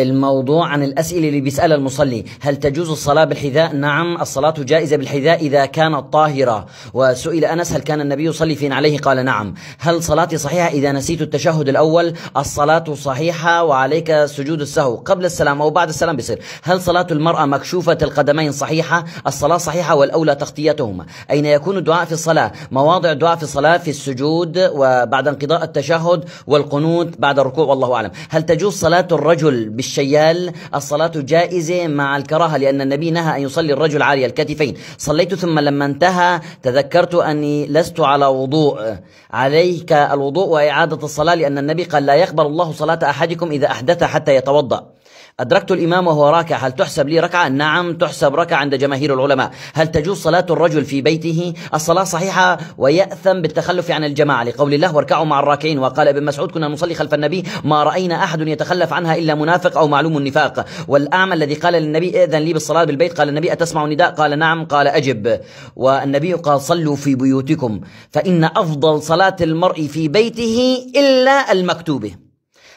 الموضوع عن الأسئلة اللي بيسألها المصلي هل تجوز الصلاة بالحذاء؟ نعم الصلاة جائزة بالحذاء إذا كانت طاهرة وسئل أنس هل كان النبي يصلي فين عليه؟ قال نعم هل صلاتي صحيحة إذا نسيت التشهد الأول؟ الصلاة صحيحة وعليك سجود السهو قبل السلام أو بعد السلام بصير هل صلاة المرأة مكشوفة القدمين صحيحة؟ الصلاة صحيحة والأولى تغطيتهما أين يكون الدعاء في الصلاة؟ مواضع الدعاء في الصلاة في السجود وبعد انقضاء التشهد والقنوت بعد الركوع والله أعلم هل تجوز صلاة الرجل بالشيال الصلاة جائزة مع الكراهة لأن النبي نهى أن يصلي الرجل عالي الكتفين صليت ثم لما انتهى تذكرت أني لست على وضوء عليك الوضوء وإعادة الصلاة لأن النبي قال لا يقبل الله صلاة أحدكم إذا أحدث حتى يتوضأ أدركت الإمام وهو راكع هل تحسب لي ركعة؟ نعم تحسب ركعة عند جماهير العلماء هل تجوز صلاة الرجل في بيته؟ الصلاة صحيحة ويأثم بالتخلف عن الجماعة لقول الله واركعوا مع الراكعين وقال ابن مسعود كنا نصلي خلف النبي ما رأينا أحد يتخلف عنها إلا منافق أو معلوم النفاق والأعمى الذي قال للنبي إذن لي بالصلاة بالبيت قال النبي أتسمع نداء؟ قال نعم قال أجب والنبي قال صلوا في بيوتكم فإن أفضل صلاة المرء في بيته إلا المكتوبة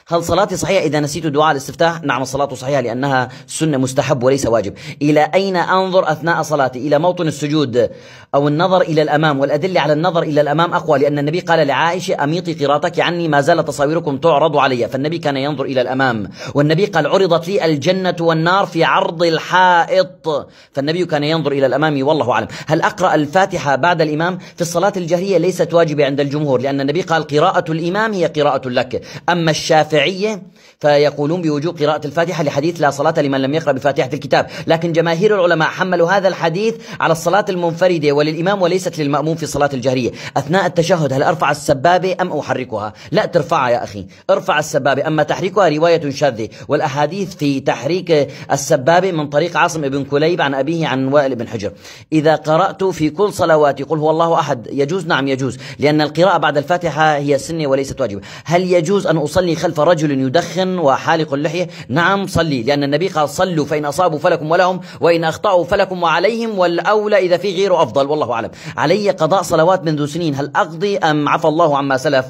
هل صلاتي صحيحة إذا نسيت دعاء الاستفتاح نعم الصلاة صحيحة لأنها سنة مستحب وليس واجب إلى أين أنظر أثناء صلاتي إلى موطن السجود أو النظر إلى الأمام والأدلة على النظر إلى الأمام أقوى لأن النبي قال لعائشة أميطي قراءتك عني ما زال تصاويركم تعرض علي فالنبي كان ينظر إلى الأمام والنبي قال عرضت لي الجنة والنار في عرض الحائط فالنبي كان ينظر إلى الأمام والله أعلم هل أقرأ الفاتحة بعد الإمام في الصلاة الجهرية ليست واجبة عند الجمهور لأن النبي قال قراءة الإمام هي قراءة لك أما الشافعي الشافعية فيقولون بوجوب قراءة الفاتحة لحديث لا صلاة لمن لم يقرأ بفاتحة الكتاب لكن جماهير العلماء حملوا هذا الحديث على الصلاة المنفردة وللإمام وليست للمأموم في الصلاة الجهرية أثناء التشهد هل أرفع السبابة أم أحركها لا ترفعها يا أخي ارفع السبابة أما تحريكها رواية شاذة والأحاديث في تحريك السبابة من طريق عاصم بن كليب عن أبيه عن وائل بن حجر إذا قرأت في كل صلواتي قل هو الله أحد يجوز نعم يجوز لأن القراءة بعد الفاتحة هي سنة وليست واجبة هل يجوز أن أصلي خلف رجل يدخن وحالق اللحية نعم صلي لأن النبي قال صلوا فإن أصابوا فلكم ولهم وإن أخطأوا فلكم وعليهم والأولى إذا في غيره أفضل والله أعلم علي قضاء صلوات منذ سنين هل أقضي أم عفى الله عما سلف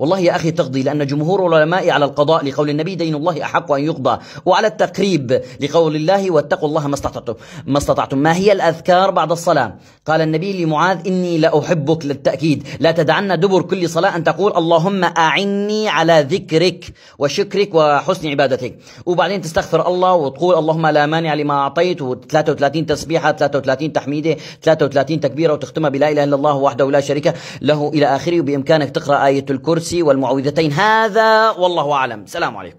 والله يا أخي تقضي لأن جمهور العلماء على القضاء لقول النبي دين الله أحق أن يقضى وعلى التقريب لقول الله واتقوا الله ما استطعتم ما استطعتم ما هي الأذكار بعد الصلاة قال النبي لمعاذ إني لأحبك للتأكيد لا تدعن دبر كل صلاة أن تقول اللهم أعني على ذكرك وشكرك وحسن عبادتك وبعدين تستغفر الله وتقول اللهم لا مانع لما أعطيت و33 تسبيحة 33 تحميدة 33 تكبيرة وتختمها بلا إله إلا الله وحده لا شريك له إلى آخره وبإمكانك تقرأ آية الكرسي والمعوذتين هذا والله أعلم السلام عليكم